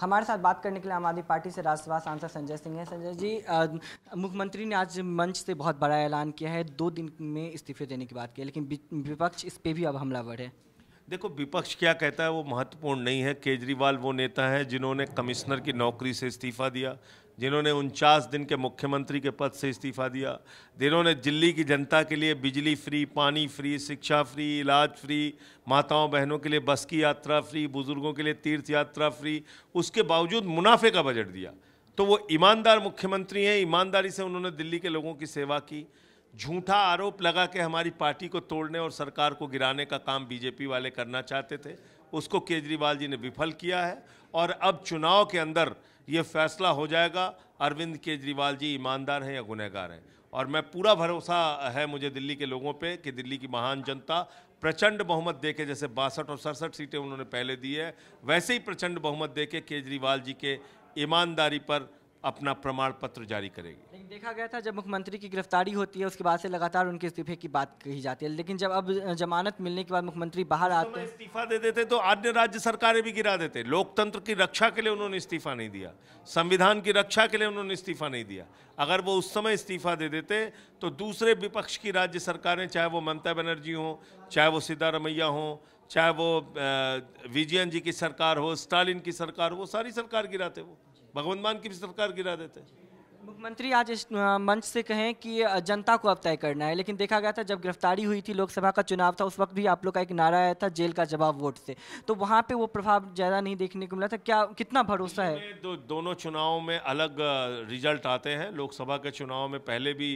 हमारे साथ बात करने के लिए आम आदमी पार्टी से राज्यसभा सांसद संजय सिंह हैं संजय जी मुख्यमंत्री ने आज मंच से बहुत बड़ा ऐलान किया है दो दिन में इस्तीफे देने की बात की लेकिन विपक्ष इस पर भी अब हमला है देखो विपक्ष क्या कहता है वो महत्वपूर्ण नहीं है केजरीवाल वो नेता हैं जिन्होंने कमिश्नर की नौकरी से इस्तीफा दिया जिन्होंने उनचास दिन के मुख्यमंत्री के पद से इस्तीफ़ा दिया जिन्होंने दिल्ली की जनता के लिए बिजली फ्री पानी फ्री शिक्षा फ्री इलाज फ्री माताओं बहनों के लिए बस की यात्रा फ्री बुज़ुर्गों के लिए तीर्थ यात्रा फ्री उसके बावजूद मुनाफे का बजट दिया तो वो ईमानदार मुख्यमंत्री हैं ईमानदारी से उन्होंने दिल्ली के लोगों की सेवा की झूठा आरोप लगा के हमारी पार्टी को तोड़ने और सरकार को गिराने का काम बीजेपी वाले करना चाहते थे उसको केजरीवाल जी ने विफल किया है और अब चुनाव के अंदर ये फैसला हो जाएगा अरविंद केजरीवाल जी ईमानदार हैं या गुनहगार हैं और मैं पूरा भरोसा है मुझे दिल्ली के लोगों पे कि दिल्ली की महान जनता प्रचंड बहुमत देके जैसे बासठ और सड़सठ सीटें उन्होंने पहले दी है वैसे ही प्रचंड बहुमत देके केजरीवाल जी के ईमानदारी पर अपना प्रमाण पत्र जारी करेगी लेकिन देखा गया था जब मुख्यमंत्री की गिरफ्तारी होती है उसके बाद से लगातार उनके इस्तीफे की बात कही जाती है लेकिन जब अब जमानत मिलने के बाद मुख्यमंत्री बाहर तो आते हैं इस्तीफा दे देते तो अन्य राज्य सरकारें भी गिरा देते लोकतंत्र की रक्षा के लिए उन्होंने इस्तीफा नहीं दिया संविधान की रक्षा के लिए उन्होंने इस्तीफा नहीं दिया अगर वो उस समय इस्तीफा दे देते तो दूसरे विपक्ष की राज्य सरकारें चाहे वो ममता बनर्जी हों चाहे वो सिद्धारमैया हों चाहे वो विजयन जी की सरकार हो स्टालिन की सरकार हो वो सारी सरकार गिराते वो भगवंत मान की भी सरकार गिरा देते मुख्यमंत्री आज इस मंच से कहें कि जनता को अब तय करना है लेकिन देखा गया था जब गिरफ्तारी हुई थी लोकसभा का चुनाव था उस वक्त भी आप लोग का एक नारा आया था जेल का जवाब वोट से तो वहाँ पे वो प्रभाव ज़्यादा नहीं देखने को मिला था क्या कितना भरोसा है दो, दोनों चुनाव में अलग रिजल्ट आते हैं लोकसभा के चुनाव में पहले भी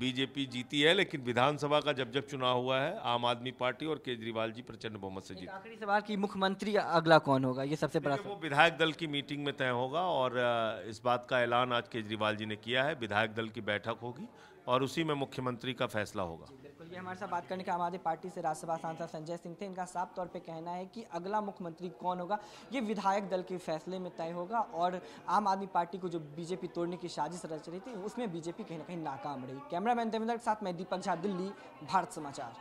बीजेपी जीती है लेकिन विधानसभा का जब जब चुनाव हुआ है आम आदमी पार्टी और केजरीवाल जी प्रचंड बहुमत से जीती आखिरी सवाल की मुख्यमंत्री अगला कौन होगा ये सबसे बड़ा वो विधायक दल की मीटिंग में तय होगा और इस बात का ऐलान आज केजरीवाल जी ने किया है विधायक दल की बैठक होगी और उसी में मुख्यमंत्री का फैसला होगा ये हमारे साथ बात करने के आम आदमी पार्टी से राज्यसभा सांसद संजय सिंह थे इनका साफ तौर पे कहना है कि अगला मुख्यमंत्री कौन होगा ये विधायक दल के फैसले में तय होगा और आम आदमी पार्टी को जो बीजेपी तोड़ने की साजिश रच रही थी उसमें बीजेपी कहीं ना कहीं नाकाम रही कैमरामैन देवेंद्र के साथ मैं दीपक झा दिल्ली भारत समाचार